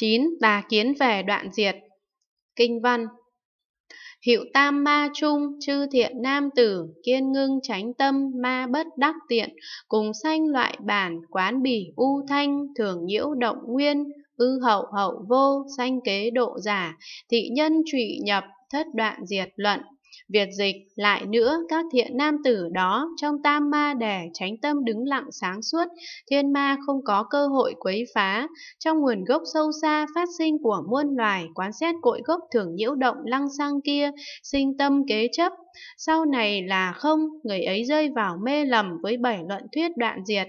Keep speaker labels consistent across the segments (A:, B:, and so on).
A: 9. Tà kiến về đoạn diệt Kinh văn Hiệu tam ma trung, chư thiện nam tử, kiên ngưng tránh tâm, ma bất đắc tiện, cùng sanh loại bản, quán bỉ u thanh, thường nhiễu động nguyên, ư hậu hậu vô, sanh kế độ giả, thị nhân trụy nhập, thất đoạn diệt luận, Việt dịch lại nữa các thiện nam tử đó trong tam ma đẻ tránh tâm đứng lặng sáng suốt, thiên ma không có cơ hội quấy phá. Trong nguồn gốc sâu xa phát sinh của muôn loài, quán xét cội gốc thường nhiễu động lăng sang kia, sinh tâm kế chấp. Sau này là không, người ấy rơi vào mê lầm với bảy luận thuyết đoạn diệt.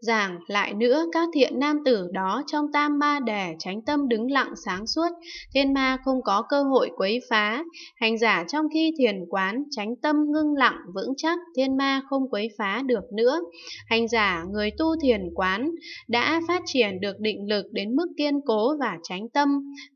A: Giảng lại nữa các thiện nam tử đó trong tam ma đề tránh tâm đứng lặng sáng suốt, thiên ma không có cơ hội quấy phá. Hành giả trong khi thiền quán tránh tâm ngưng lặng vững chắc, thiên ma không quấy phá được nữa. Hành giả người tu thiền quán đã phát triển được định lực đến mức kiên cố và tránh tâm,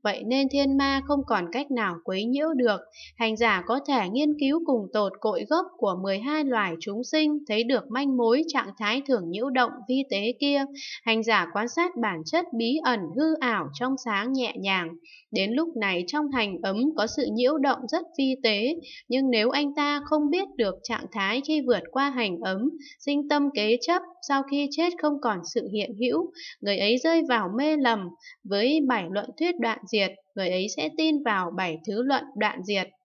A: vậy nên thiên ma không còn cách nào quấy nhiễu được. Hành giả có thể nghiên cứu cùng tột cội gốc của 12 loài chúng sinh thấy được manh mối trạng thái thường nhiễu động vi tế kia, hành giả quan sát bản chất bí ẩn hư ảo trong sáng nhẹ nhàng. Đến lúc này trong hành ấm có sự nhiễu động rất vi tế, nhưng nếu anh ta không biết được trạng thái khi vượt qua hành ấm, sinh tâm kế chấp, sau khi chết không còn sự hiện hữu, người ấy rơi vào mê lầm với bảy luận thuyết đoạn diệt, người ấy sẽ tin vào bảy thứ luận đoạn diệt.